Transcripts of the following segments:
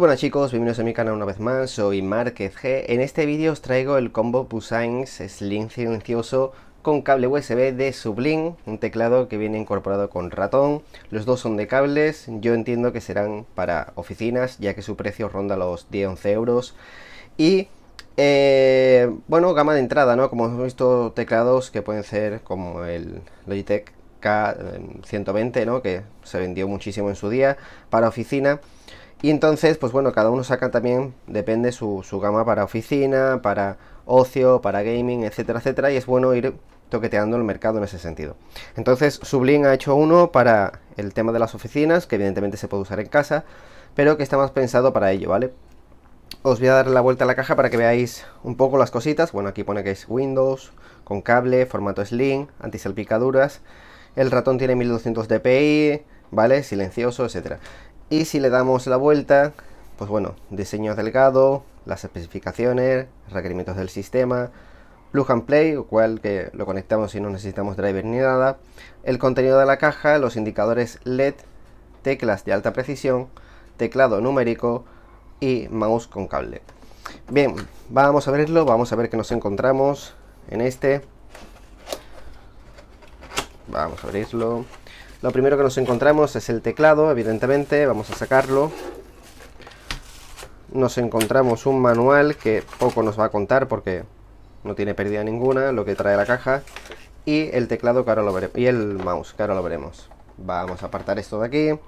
buenas chicos, bienvenidos a mi canal una vez más, soy Márquez G. En este vídeo os traigo el combo Pusains Slim silencioso con cable USB de Sublim, un teclado que viene incorporado con ratón. Los dos son de cables, yo entiendo que serán para oficinas, ya que su precio ronda los 10-11 euros. Y eh, bueno, gama de entrada, ¿no? Como hemos visto, teclados que pueden ser como el Logitech K120, eh, ¿no? Que se vendió muchísimo en su día para oficina. Y entonces, pues bueno, cada uno saca también, depende su, gama para oficina, para ocio, para gaming, etcétera, etcétera. Y es bueno ir toqueteando el mercado en ese sentido. Entonces, Sublin ha hecho uno para el tema de las oficinas, que evidentemente se puede usar en casa, pero que está más pensado para ello, ¿vale? Os voy a dar la vuelta a la caja para que veáis un poco las cositas. Bueno, aquí pone que es Windows, con cable, formato Slim, antisalpicaduras. El ratón tiene 1200 dpi, ¿vale? Silencioso, etcétera. Y si le damos la vuelta, pues bueno, diseño delgado, las especificaciones, requerimientos del sistema, plug and play, lo cual que lo conectamos si no necesitamos driver ni nada, el contenido de la caja, los indicadores LED, teclas de alta precisión, teclado numérico y mouse con cable. Bien, vamos a abrirlo, vamos a ver qué nos encontramos en este. Vamos a abrirlo. Lo primero que nos encontramos es el teclado, evidentemente, vamos a sacarlo. Nos encontramos un manual que poco nos va a contar porque no tiene pérdida ninguna, lo que trae la caja. Y el teclado que lo veremos, y el mouse que ahora lo veremos. Vamos a apartar esto de aquí.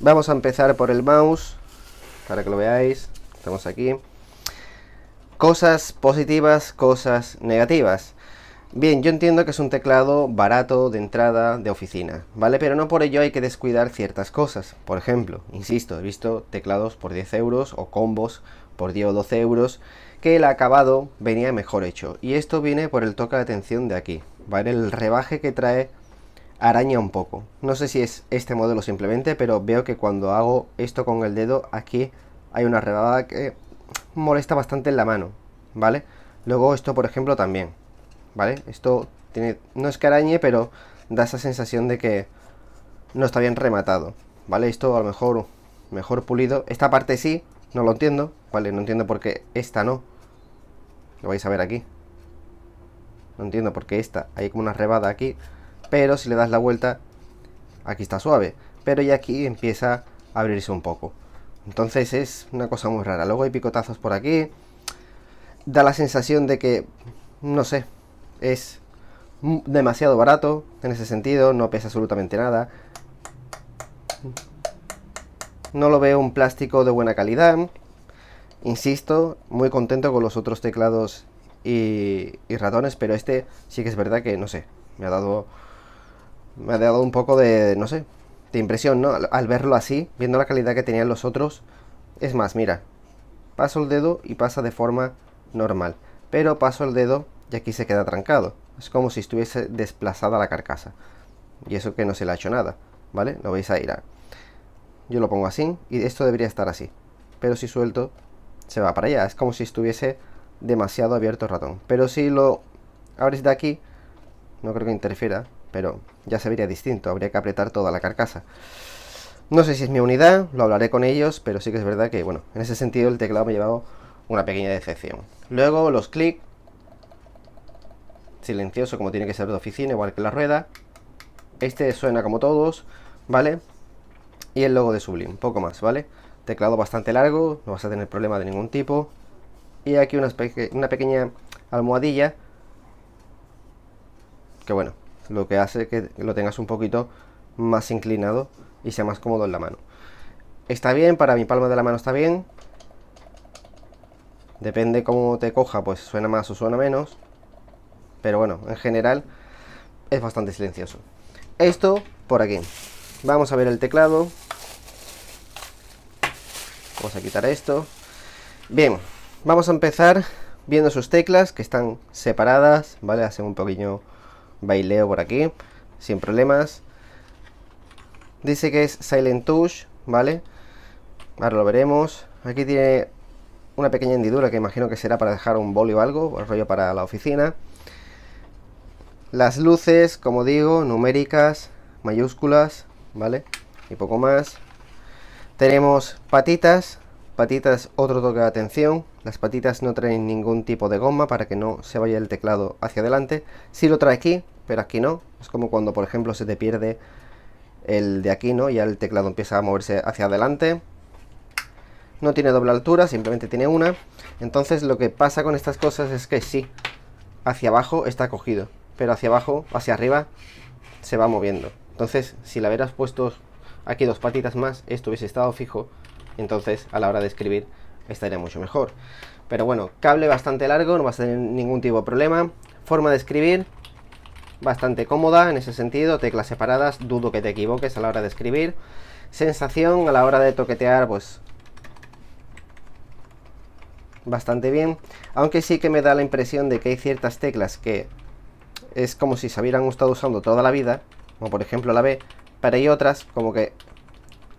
Vamos a empezar por el mouse, para que lo veáis. Estamos aquí. Cosas positivas, cosas negativas. Bien, yo entiendo que es un teclado barato de entrada de oficina, ¿vale? Pero no por ello hay que descuidar ciertas cosas. Por ejemplo, insisto, he visto teclados por 10 euros o combos por 10 o 12 euros que el acabado venía mejor hecho. Y esto viene por el toque de atención de aquí, ¿vale? El rebaje que trae araña un poco. No sé si es este modelo simplemente, pero veo que cuando hago esto con el dedo, aquí hay una rebaba que molesta bastante en la mano, ¿vale? Luego esto, por ejemplo, también. ¿vale? Esto tiene, no es que arañe, pero da esa sensación de que no está bien rematado, ¿vale? Esto a lo mejor mejor pulido. Esta parte sí, no lo entiendo, ¿vale? No entiendo por qué esta no. Lo vais a ver aquí. No entiendo por qué esta. Hay como una rebada aquí. Pero si le das la vuelta, aquí está suave. Pero ya aquí empieza a abrirse un poco. Entonces es una cosa muy rara. Luego hay picotazos por aquí. Da la sensación de que, no sé, es demasiado barato en ese sentido, no pesa absolutamente nada. No lo veo un plástico de buena calidad. Insisto, muy contento con los otros teclados y, y ratones, pero este sí que es verdad que, no sé, me ha dado me ha dado un poco de, no sé, de impresión, ¿no? Al, al, verlo así, viendo la calidad que tenían los otros. Es más, mira, paso el dedo y pasa de forma normal, pero paso el dedo y aquí se queda trancado. Es como si estuviese desplazada la carcasa. Y eso que no se le ha hecho nada, ¿vale? Lo veis a ir a... Yo lo pongo así y esto debería estar así. Pero si suelto, se va para allá. Es como si estuviese demasiado abierto el ratón. Pero si lo abres de aquí, no creo que interfiera, pero ya se vería distinto. Habría que apretar toda la carcasa. No sé si es mi unidad, lo hablaré con ellos, pero sí que es verdad que, bueno, en ese sentido el teclado me ha llevado una pequeña decepción. Luego los clics silencioso como tiene que ser de oficina, igual que la rueda. Este suena como todos, ¿vale? Y el logo de Sublime, poco más, ¿vale? Teclado bastante largo, no vas a tener problema de ningún tipo. Y aquí una, una pequeña almohadilla. Que bueno, lo que hace que lo tengas un poquito más inclinado y sea más cómodo en la mano. Está bien, para mi palma de la mano está bien. Depende cómo te coja, pues suena más o suena menos. Pero bueno, en general es bastante silencioso. Esto por aquí. Vamos a ver el teclado. Vamos a quitar esto. Bien, vamos a empezar viendo sus teclas que están separadas, ¿vale? Hacen un pequeño baileo por aquí, sin problemas. Dice que es Silent Touch, ¿vale? Ahora lo veremos. Aquí tiene una pequeña hendidura que imagino que será para dejar un bolio o algo, o rollo para la oficina. Las luces, como digo, numéricas, mayúsculas, ¿vale? Y poco más. Tenemos patitas, patitas otro toque de atención. Las patitas no traen ningún tipo de goma para que no se vaya el teclado hacia adelante. Sí lo trae aquí, pero aquí no. Es como cuando, por ejemplo, se te pierde el de aquí, ¿no? Ya el teclado empieza a moverse hacia adelante. No tiene doble altura, simplemente tiene una. Entonces lo que pasa con estas cosas es que sí, hacia abajo está cogido pero hacia abajo, hacia arriba, se va moviendo. Entonces, si le hubieras puesto aquí dos patitas más, esto hubiese estado fijo, entonces a la hora de escribir estaría mucho mejor. Pero bueno, cable bastante largo, no vas a tener ningún tipo de problema. Forma de escribir, bastante cómoda en ese sentido, teclas separadas, dudo que te equivoques a la hora de escribir. Sensación a la hora de toquetear, pues bastante bien, aunque sí que me da la impresión de que hay ciertas teclas que es como si se hubieran estado usando toda la vida, como por ejemplo la B, pero hay otras como que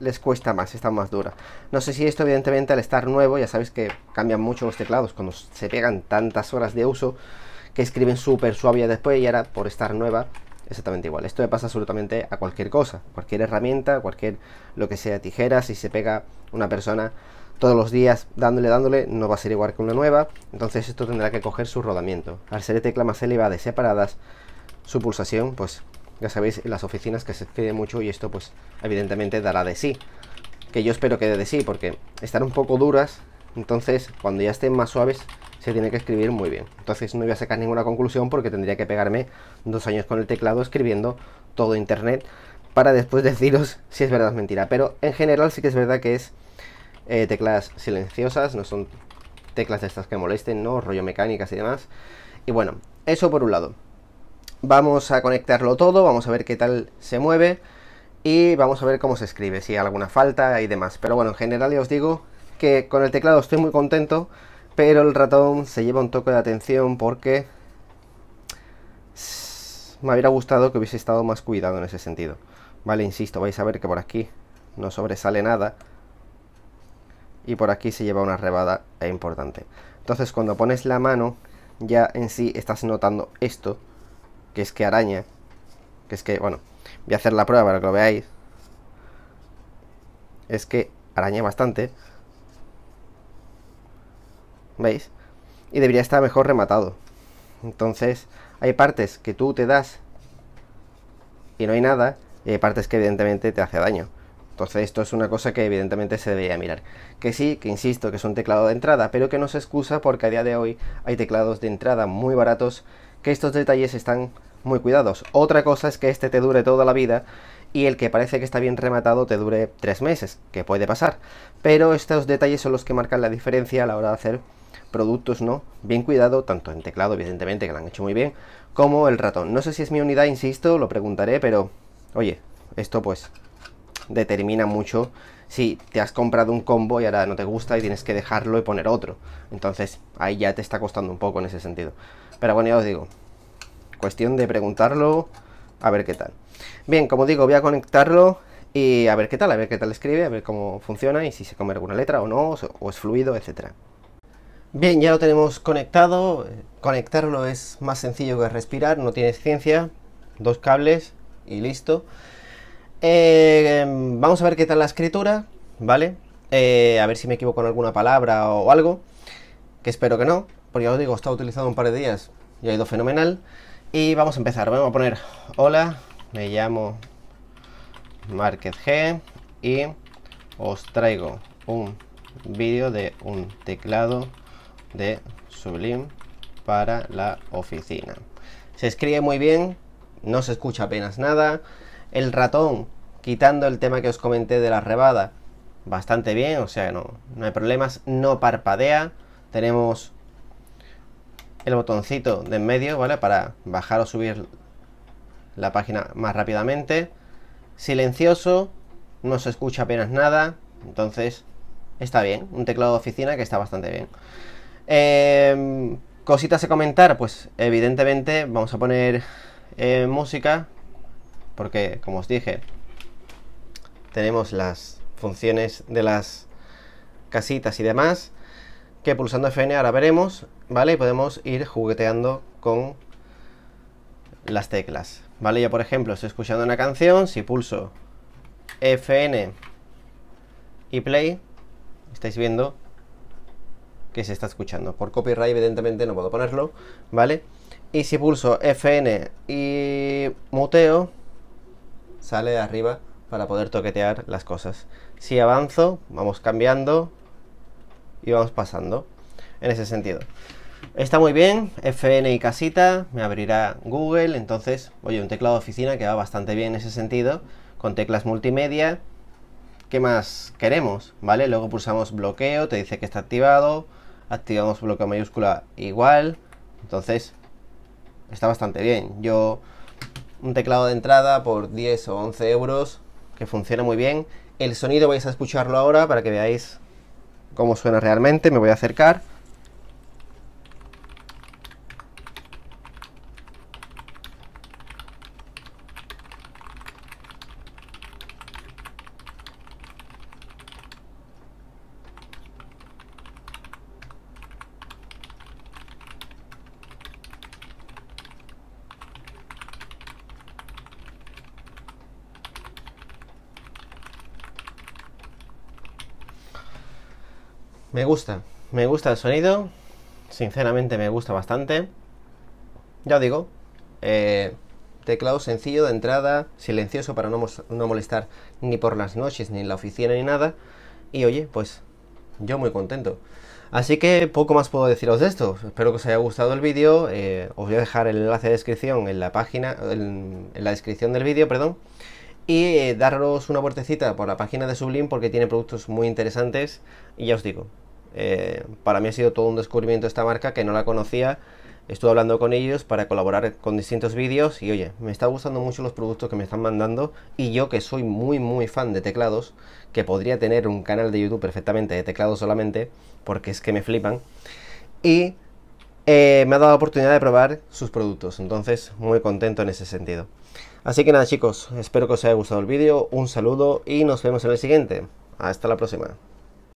les cuesta más, están más duras. No sé si esto evidentemente al estar nuevo, ya sabéis que cambian mucho los teclados cuando se pegan tantas horas de uso que escriben súper suave después y ahora por estar nueva exactamente igual. Esto le pasa absolutamente a cualquier cosa, cualquier herramienta, cualquier lo que sea, tijeras, si se pega una persona todos los días dándole, dándole, no va a ser igual que una nueva, entonces esto tendrá que coger su rodamiento. Al ser de tecla más elevadas separadas, su pulsación, pues ya sabéis, en las oficinas que se pide mucho y esto pues evidentemente dará de sí. Que yo espero que dé de sí, porque están un poco duras, entonces cuando ya estén más suaves se tiene que escribir muy bien. Entonces no voy a sacar ninguna conclusión porque tendría que pegarme dos años con el teclado escribiendo todo internet para después deciros si es verdad o mentira. Pero en general sí que es verdad que es eh, teclas silenciosas, no son teclas de estas que molesten, ¿no? Rollo mecánicas y demás. Y bueno, eso por un lado. Vamos a conectarlo todo, vamos a ver qué tal se mueve y vamos a ver cómo se escribe, si hay alguna falta y demás. Pero bueno, en general ya os digo que con el teclado estoy muy contento, pero el ratón se lleva un toque de atención porque me hubiera gustado que hubiese estado más cuidado en ese sentido. Vale, insisto, vais a ver que por aquí no sobresale nada y por aquí se lleva una rebada importante. Entonces cuando pones la mano ya en sí estás notando esto, que es que araña, que es que, bueno, voy a hacer la prueba para que lo veáis. Es que araña bastante. ¿Veis? Y debería estar mejor rematado. Entonces, hay partes que tú te das y no hay nada, y hay partes que evidentemente te hace daño. Entonces esto es una cosa que evidentemente se debería mirar. Que sí, que insisto, que es un teclado de entrada, pero que no se excusa porque a día de hoy hay teclados de entrada muy baratos que estos detalles están muy cuidados. Otra cosa es que este te dure toda la vida y el que parece que está bien rematado te dure tres meses, que puede pasar. Pero estos detalles son los que marcan la diferencia a la hora de hacer productos no bien cuidado, tanto en teclado, evidentemente, que lo han hecho muy bien, como el ratón. No sé si es mi unidad, insisto, lo preguntaré, pero oye, esto pues determina mucho si te has comprado un combo y ahora no te gusta y tienes que dejarlo y poner otro. Entonces ahí ya te está costando un poco en ese sentido. Pero bueno, ya os digo, cuestión de preguntarlo a ver qué tal. Bien, como digo, voy a conectarlo y a ver qué tal, a ver qué tal escribe, a ver cómo funciona y si se come alguna letra o no, o es fluido, etcétera. Bien, ya lo tenemos conectado. Conectarlo es más sencillo que respirar, no tiene ciencia. Dos cables y listo. Eh, vamos a ver qué tal la escritura, ¿vale? Eh, a ver si me equivoco en alguna palabra o algo, que espero que no, porque ya os digo, está utilizado un par de días y ha ido fenomenal. Y vamos a empezar, vamos a poner, hola, me llamo Márquez G y os traigo un vídeo de un teclado de Sublime para la oficina. Se escribe muy bien, no se escucha apenas nada, el ratón, quitando el tema que os comenté de la rebada, bastante bien, o sea, no, no hay problemas, no parpadea, tenemos el botoncito de en medio, ¿vale? Para bajar o subir la página más rápidamente, silencioso, no se escucha apenas nada, entonces está bien, un teclado de oficina que está bastante bien. Em, cositas a comentar, pues evidentemente vamos a poner eh, música porque como os dije, tenemos las funciones de las casitas y demás, que pulsando Fn ahora veremos, ¿vale? Y podemos ir jugueteando con las teclas, ¿vale? Yo, por ejemplo, estoy escuchando una canción, si pulso Fn y play, estáis viendo que se está escuchando. Por copyright, evidentemente, no puedo ponerlo, ¿vale? Y si pulso Fn y muteo, sale de arriba para poder toquetear las cosas. Si avanzo, vamos cambiando y vamos pasando en ese sentido. Está muy bien, FN y casita, me abrirá Google, entonces, oye, un teclado de oficina que va bastante bien en ese sentido, con teclas multimedia. ¿Qué más queremos? ¿Vale? Luego pulsamos bloqueo, te dice que está activado, activamos bloqueo mayúscula igual, entonces, está bastante bien. Yo un teclado de entrada por 10 o 11 euros que funciona muy bien. El sonido vais a escucharlo ahora para que veáis cómo suena realmente. Me voy a acercar. Me gusta, me gusta el sonido. Sinceramente me gusta bastante. Ya os digo, eh, teclado sencillo de entrada, silencioso para no, molestar ni por las noches, ni en la oficina, ni nada. Y oye, pues yo muy contento. Así que poco más puedo deciros de esto. Espero que os haya gustado el vídeo. Eh, os voy a dejar el enlace de descripción en la página, en, la descripción del vídeo, perdón y eh, daros una vueltecita por la página de Sublim porque tiene productos muy interesantes y ya os digo, eh, para mí ha sido todo un descubrimiento esta marca que no la conocía. Estuve hablando con ellos para colaborar con distintos vídeos y oye, me está gustando mucho los productos que me están mandando y yo que soy muy muy fan de teclados, que podría tener un canal de YouTube perfectamente de teclados solamente, porque es que me flipan. Y eh, me ha dado la oportunidad de probar sus productos, entonces muy contento en ese sentido. Así que nada chicos, espero que os haya gustado el vídeo, un saludo y nos vemos en el siguiente. Hasta la próxima.